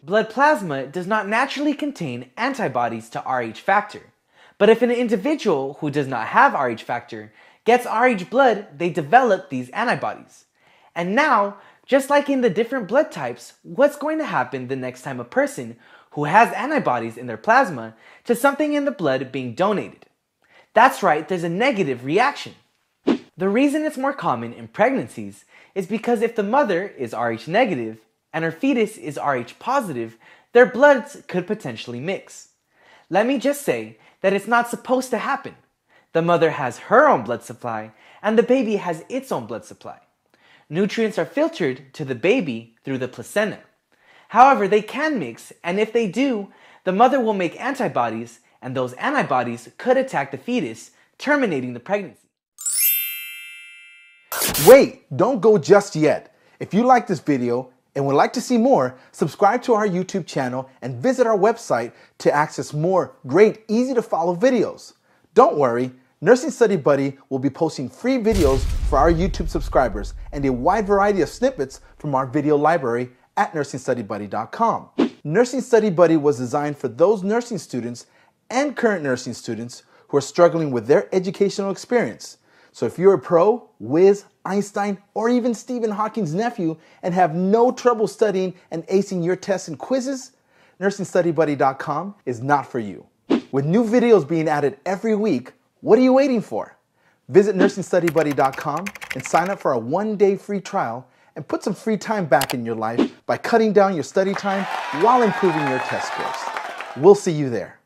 Blood plasma does not naturally contain antibodies to Rh factor. But if an individual who does not have Rh factor gets Rh blood, they develop these antibodies. And now, just like in the different blood types, what's going to happen the next time a person who has antibodies in their plasma to something in the blood being donated? That's right, there's a negative reaction. The reason it's more common in pregnancies is because if the mother is Rh negative, and her fetus is Rh positive, their bloods could potentially mix. Let me just say that it's not supposed to happen. The mother has her own blood supply, and the baby has its own blood supply. Nutrients are filtered to the baby through the placenta. However, they can mix, and if they do, the mother will make antibodies, and those antibodies could attack the fetus, terminating the pregnancy. Wait, don't go just yet. If you like this video, and would like to see more, subscribe to our YouTube channel and visit our website to access more great, easy to follow videos. Don't worry, Nursing Study Buddy will be posting free videos for our YouTube subscribers and a wide variety of snippets from our video library at nursingstudybuddy.com. Nursing Study Buddy was designed for those nursing students and current nursing students who are struggling with their educational experience so if you're a pro, Wiz, Einstein, or even Stephen Hawking's nephew and have no trouble studying and acing your tests and quizzes, nursingstudybuddy.com is not for you. With new videos being added every week, what are you waiting for? Visit nursingstudybuddy.com and sign up for a one-day free trial and put some free time back in your life by cutting down your study time while improving your test scores. We'll see you there.